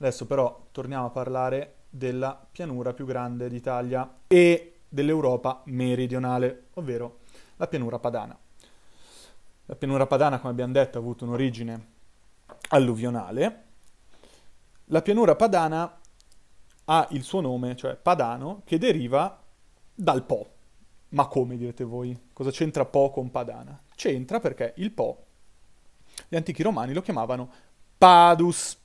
Adesso però torniamo a parlare della pianura più grande d'Italia e dell'Europa meridionale, ovvero la pianura padana. La pianura padana, come abbiamo detto, ha avuto un'origine alluvionale. La pianura padana ha il suo nome, cioè padano, che deriva dal Po. Ma come direte voi? Cosa c'entra Po con padana? C'entra perché il Po, gli antichi romani lo chiamavano padus.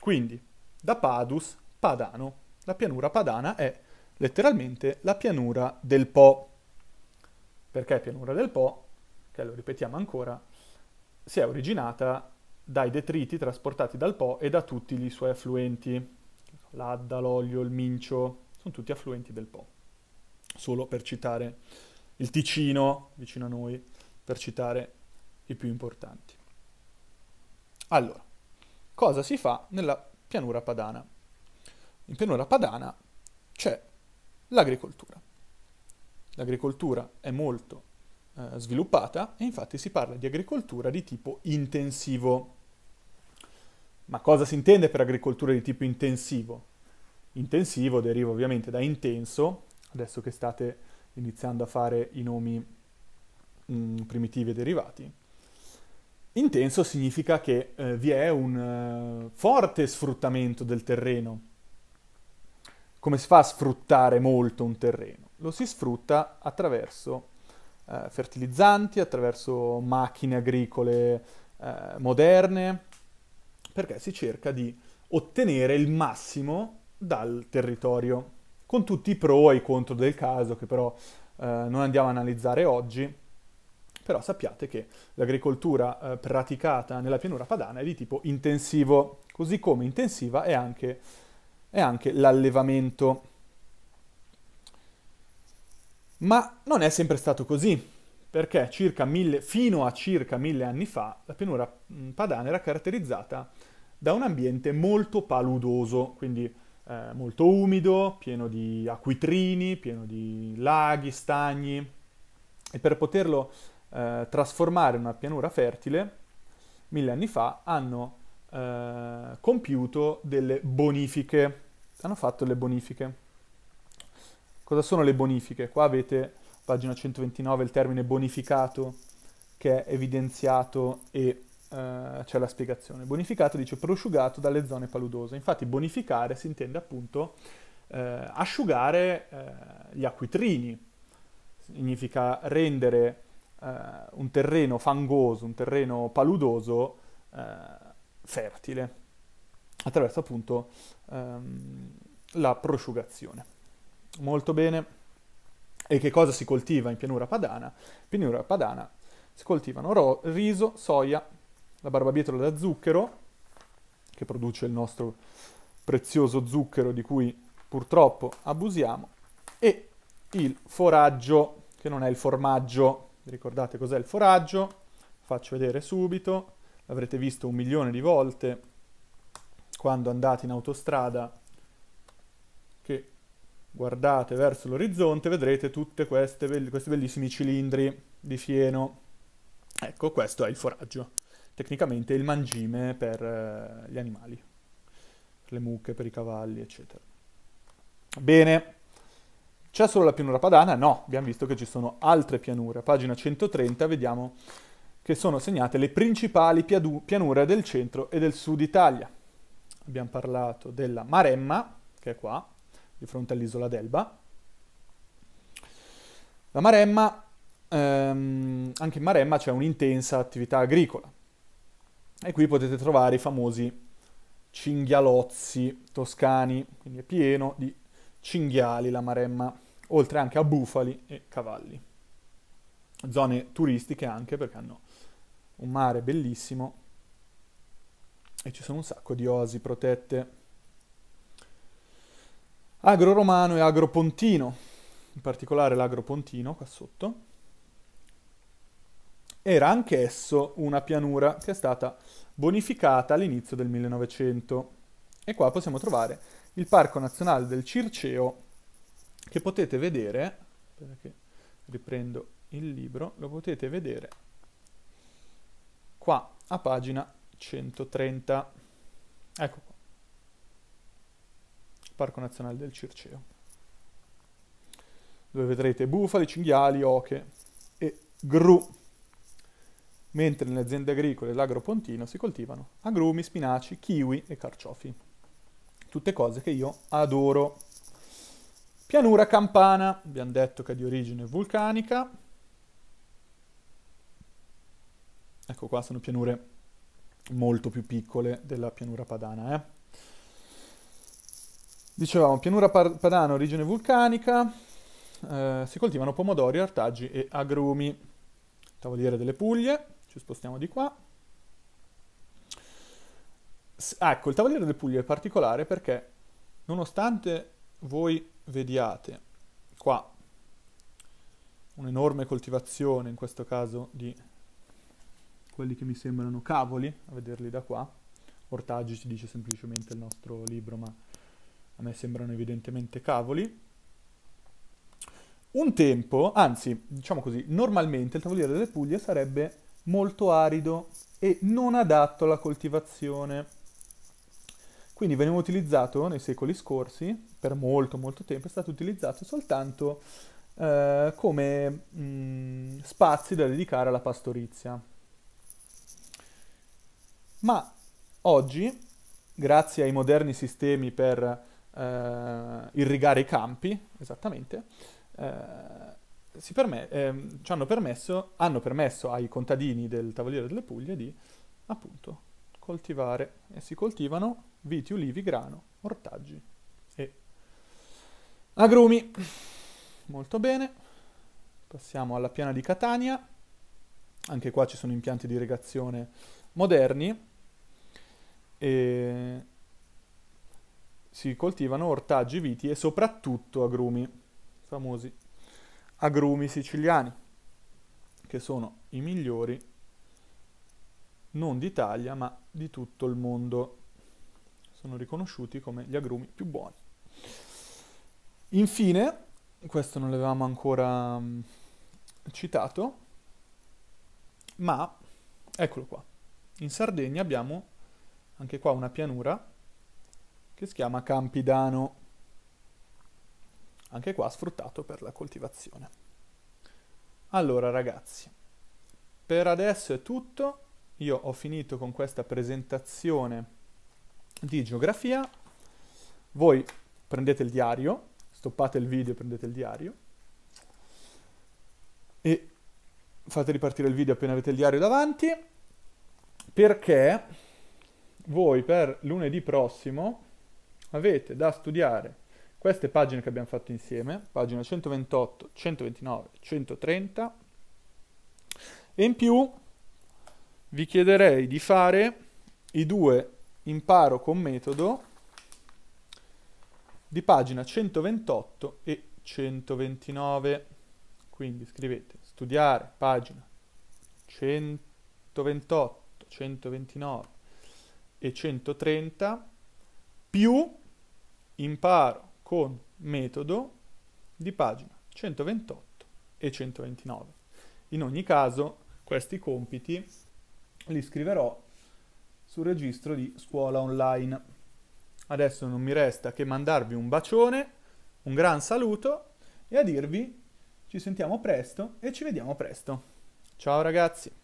Quindi da Padus, Padano. La pianura padana è letteralmente la pianura del Po. Perché pianura del Po? Che lo ripetiamo ancora, si è originata dai detriti trasportati dal Po e da tutti i suoi affluenti. L'Adda, l'Olio, il Mincio, sono tutti affluenti del Po. Solo per citare il Ticino, vicino a noi, per citare i più importanti. Allora, cosa si fa nella pianura padana. In pianura padana c'è l'agricoltura. L'agricoltura è molto eh, sviluppata e infatti si parla di agricoltura di tipo intensivo. Ma cosa si intende per agricoltura di tipo intensivo? Intensivo deriva ovviamente da intenso, adesso che state iniziando a fare i nomi mh, mm, primitivi e derivati. Intenso significa che eh, vi è un eh, forte sfruttamento del terreno. Come si fa a sfruttare molto un terreno? Lo si sfrutta attraverso eh, fertilizzanti, attraverso macchine agricole eh, moderne, perché si cerca di ottenere il massimo dal territorio, con tutti i pro e i contro del caso che però eh, non andiamo a analizzare oggi però sappiate che l'agricoltura eh, praticata nella pianura padana è di tipo intensivo, così come intensiva è anche, è anche l'allevamento. Ma non è sempre stato così perché mille, fino a circa mille anni fa la pianura mm, padana era caratterizzata da un ambiente molto paludoso, quindi eh, molto umido, pieno di acquitrini, pieno di laghi, stagni, e per poterlo eh, trasformare una pianura fertile mille anni fa hanno eh, compiuto delle bonifiche. Hanno fatto le bonifiche. Cosa sono le bonifiche? Qua avete, pagina 129, il termine bonificato che è evidenziato e eh, c'è la spiegazione. Bonificato dice prosciugato dalle zone paludose. Infatti bonificare si intende appunto eh, asciugare eh, gli acquitrini. Significa rendere eh, un terreno fangoso, un terreno paludoso eh, fertile attraverso appunto ehm, la prosciugazione. Molto bene. E che cosa si coltiva in pianura padana? In pianura padana si coltivano ro- riso, soia, la barbabietola da zucchero, che produce il nostro prezioso zucchero di cui purtroppo abusiamo, e il foraggio, che non è il formaggio ricordate cos'è il foraggio, faccio vedere subito, l'avrete visto un milione di volte quando andate in autostrada che guardate verso l'orizzonte vedrete tutti questi bellissimi cilindri di fieno. Ecco, questo è il foraggio, tecnicamente il mangime per eh, gli animali, per le mucche, per i cavalli, eccetera. Bene, c'è solo la pianura padana? No, abbiamo visto che ci sono altre pianure. A pagina 130 vediamo che sono segnate le principali pianure del centro e del sud Italia. Abbiamo parlato della Maremma, che è qua, di fronte all'isola d'Elba. La Maremma, ehm, anche in Maremma c'è un'intensa attività agricola. E qui potete trovare i famosi cinghialozzi toscani, quindi è pieno di cinghiali, la maremma, oltre anche a bufali e cavalli. Zone turistiche anche perché hanno un mare bellissimo e ci sono un sacco di oasi protette. Agro romano e agro pontino, in particolare l'agro pontino qua sotto, era anch'esso una pianura che è stata bonificata all'inizio del 1900 e qua possiamo trovare il Parco Nazionale del Circeo, che potete vedere, perché riprendo il libro, lo potete vedere qua a pagina 130. Ecco qua. Parco Nazionale del Circeo, dove vedrete bufali, cinghiali, oche e gru mentre nelle aziende agricole e l'agropontino si coltivano agrumi, spinaci, kiwi e carciofi tutte cose che io adoro. Pianura campana, abbiamo detto che è di origine vulcanica. Ecco qua sono pianure molto più piccole della pianura padana. Eh? Dicevamo, pianura padana, origine vulcanica, eh, si coltivano pomodori, ortaggi e agrumi. Tavoliere delle Puglie, ci spostiamo di qua ecco, il Tavoliere del Puglio è particolare perché nonostante voi vediate qua un'enorme coltivazione, in questo caso di quelli che mi sembrano cavoli, a vederli da qua, ortaggi ci dice semplicemente il nostro libro, ma a me sembrano evidentemente cavoli. Un tempo, anzi, diciamo così, normalmente il Tavoliere delle Puglie sarebbe molto arido e non adatto alla coltivazione quindi veniva utilizzato nei secoli scorsi, per molto molto tempo, è stato utilizzato soltanto eh, come mh, mm, spazi da dedicare alla pastorizia. Ma oggi, grazie ai moderni sistemi per eh, irrigare i campi, esattamente, eh, Perm- ehm, hanno, permesso, hanno, permesso, ai contadini del Tavoliere delle Puglie di appunto coltivare e si coltivano viti, ulivi, grano, ortaggi e agrumi. Molto bene. Passiamo alla piana di Catania. Anche qua ci sono impianti di irrigazione moderni. E si coltivano ortaggi, viti e soprattutto agrumi, famosi agrumi siciliani, che sono i migliori non d'Italia ma di tutto il mondo sono riconosciuti come gli agrumi più buoni. Infine, questo non l'avevamo ancora mm, citato, ma eccolo qua. In Sardegna abbiamo anche qua una pianura che si chiama Campidano, anche qua sfruttato per la coltivazione. Allora ragazzi, per adesso è tutto, io ho finito con questa presentazione di geografia, voi prendete il diario, stoppate il video e prendete il diario, e fate ripartire il video appena avete il diario davanti, perché voi per lunedì prossimo avete da studiare queste pagine che abbiamo fatto insieme, pagina 128, 129, 130, e in più vi chiederei di fare i due imparo con metodo di pagina 128 e 129. Quindi scrivete studiare pagina 128, 129 e 130 più imparo con metodo di pagina 128 e 129. In ogni caso questi compiti li scriverò sul registro di scuola online. Adesso non mi resta che mandarvi un bacione, un gran saluto e a dirvi ci sentiamo presto e ci vediamo presto. Ciao ragazzi!